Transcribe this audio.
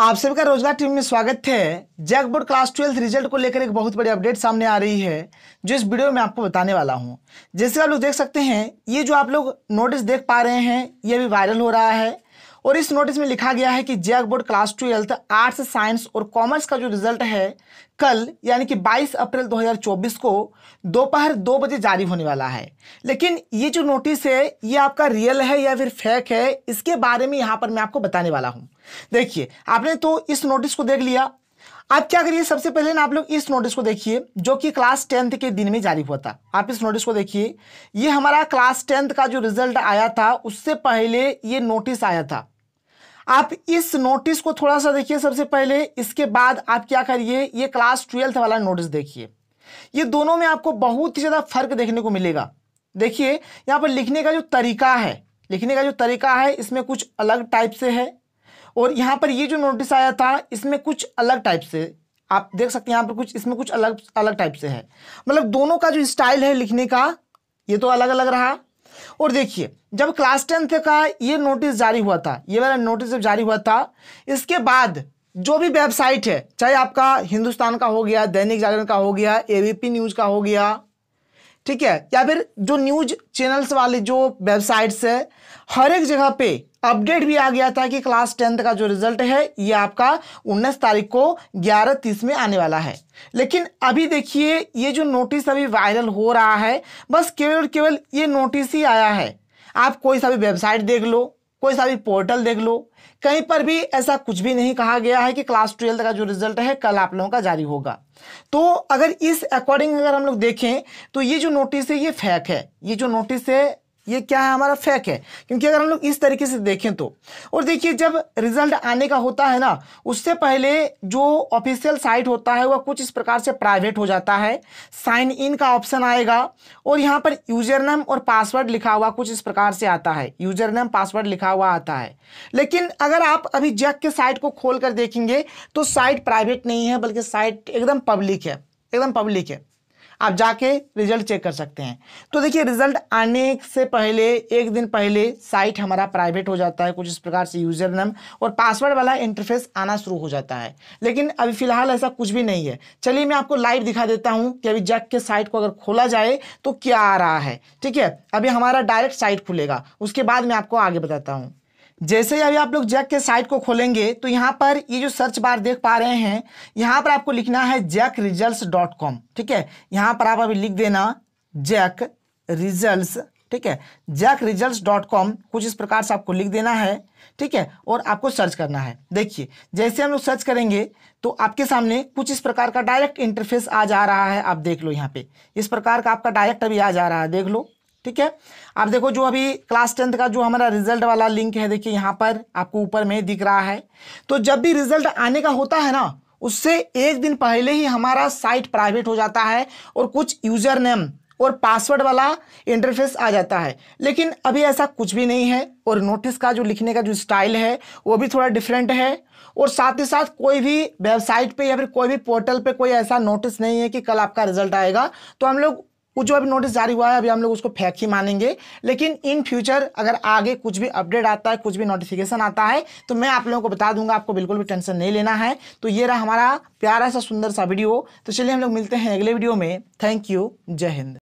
आप सभी का रोजगार टीम में स्वागत है JAC board class twelfth result को लेकर एक बहुत बड़ी अपडेट सामने आ रही है जो इस वीडियो में आपको बताने वाला हूं जैसे आप लोग देख सकते हैं ये जो आप लोग नोटिस देख पा रहे हैं ये भी वायरल हो रहा है और इस नोटिस में लिखा गया है कि JAC board class twelfth arts science और कॉमर्स का जो रिजल्ट है कल यानी कि 22 अप्रैल 2024 को दोपहर दो, दो बजे जारी होने वाला है लेकिन ये जो नोटिस है ये आपका रियल है या फिर फेक है इसके बारे में यहाँ पर मैं आपको बताने वाला हूँ देखिए आपने तो इस नोटिस को देख लिया आप क्या करिए सबसे पहले ना आप लोग इस नोटिस को देखिए जो कि क्लास टेंथ के दिन में जारी हुआ था आप इस नोटिस को देखिए ये हमारा क्लास टेंथ का जो रिजल्ट आया था उससे पहले ये नोटिस आया था आप इस नोटिस को थोड़ा सा देखिए सबसे पहले इसके बाद आप क्या करिए ये क्लास ट्वेल्थ वाला नोटिस देखिए ये दोनों में आपको बहुत ही ज़्यादा फर्क देखने को मिलेगा देखिए यहाँ पर लिखने का जो तरीका है लिखने का जो तरीका है इसमें कुछ अलग टाइप से है और यहाँ पर ये जो नोटिस आया था इसमें कुछ अलग टाइप से आप देख सकते हैं यहाँ पर कुछ इसमें कुछ अलग अलग टाइप से है मतलब दोनों का जो स्टाइल है लिखने का ये तो अलग अलग रहा और देखिए जब क्लास टेंथ का ये नोटिस जारी हुआ था ये वाला नोटिस जब जारी हुआ था इसके बाद जो भी वेबसाइट है चाहे आपका हिंदुस्तान का हो गया दैनिक जागरण का हो गया एबीपी न्यूज़ का हो गया ठीक है या फिर जो न्यूज चैनल्स वाले जो वेबसाइट्स है हर एक जगह पे अपडेट भी आ गया था कि क्लास टेंथ का जो रिजल्ट है ये आपका उन्नीस तारीख को ग्यारह तीस में आने वाला है लेकिन अभी देखिए ये जो नोटिस अभी वायरल हो रहा है बस केवल केवल ये नोटिस ही आया है आप कोई सा भी वेबसाइट देख लो कोई सा भी पोर्टल देख लो कहीं पर भी ऐसा कुछ भी नहीं कहा गया है कि क्लास ट्वेल्थ का जो रिजल्ट है कल आप लोगों का जारी होगा तो अगर इस अकॉर्डिंग अगर हम लोग देखें तो ये जो नोटिस है ये फैक है ये जो नोटिस है ये क्या है हमारा फेक है क्योंकि अगर हम लोग इस तरीके से देखें तो और देखिए जब रिजल्ट आने का होता है ना उससे पहले जो ऑफिशियल साइट होता है वह कुछ इस प्रकार से प्राइवेट हो जाता है साइन इन का ऑप्शन आएगा और यहाँ पर यूजर नेम और पासवर्ड लिखा हुआ कुछ इस प्रकार से आता है यूजर नेम पासवर्ड लिखा हुआ आता है लेकिन अगर आप अभी जैक के साइट को खोल कर देखेंगे तो साइट प्राइवेट नहीं है बल्कि साइट एकदम पब्लिक है एकदम पब्लिक है आप जाके रिजल्ट चेक कर सकते हैं तो देखिए रिजल्ट आने से पहले एक दिन पहले साइट हमारा प्राइवेट हो जाता है कुछ इस प्रकार से यूजर नेम और पासवर्ड वाला इंटरफेस आना शुरू हो जाता है लेकिन अभी फिलहाल ऐसा कुछ भी नहीं है चलिए मैं आपको लाइव दिखा देता हूँ कि अभी जैक के साइट को अगर खोला जाए तो क्या आ रहा है ठीक है अभी हमारा डायरेक्ट साइट खुलेगा उसके बाद मैं आपको आगे बताता हूँ जैसे ही अभी आप लोग जैक के साइट को खोलेंगे तो यहाँ पर ये यह जो सर्च बार देख पा रहे हैं यहाँ पर आपको लिखना है जैक रिजल्ट डॉट कॉम ठीक है यहाँ पर आप अभी लिख देना जैक रिजल्ट ठीक है जैक रिजल्ट डॉट कॉम कुछ इस प्रकार से आपको लिख देना है ठीक है और आपको सर्च करना है देखिए जैसे हम लोग सर्च करेंगे तो आपके सामने कुछ इस प्रकार का डायरेक्ट इंटरफेस आ जा रहा है आप देख लो यहाँ पे इस प्रकार का आपका डायरेक्ट अभी आ जा रहा है देख लो ठीक है आप देखो जो अभी क्लास टेंथ का जो हमारा रिजल्ट वाला लिंक है देखिए यहाँ पर आपको ऊपर में दिख रहा है तो जब भी रिजल्ट आने का होता है ना उससे एक दिन पहले ही हमारा साइट प्राइवेट हो जाता है और कुछ यूजर नेम और पासवर्ड वाला इंटरफेस आ जाता है लेकिन अभी ऐसा कुछ भी नहीं है और नोटिस का जो लिखने का जो स्टाइल है वो भी थोड़ा डिफरेंट है और साथ ही साथ कोई भी वेबसाइट पे या फिर कोई भी पोर्टल पे कोई ऐसा नोटिस नहीं है कि कल आपका रिजल्ट आएगा तो हम लोग वो जो अभी नोटिस जारी हुआ है अभी हम लोग उसको फैक ही मानेंगे लेकिन इन फ्यूचर अगर आगे कुछ भी अपडेट आता है कुछ भी नोटिफिकेशन आता है तो मैं आप लोगों को बता दूंगा आपको बिल्कुल भी टेंशन नहीं लेना है तो ये रहा हमारा प्यारा सा सुंदर सा वीडियो तो चलिए हम लोग मिलते हैं अगले वीडियो में थैंक यू जय हिंद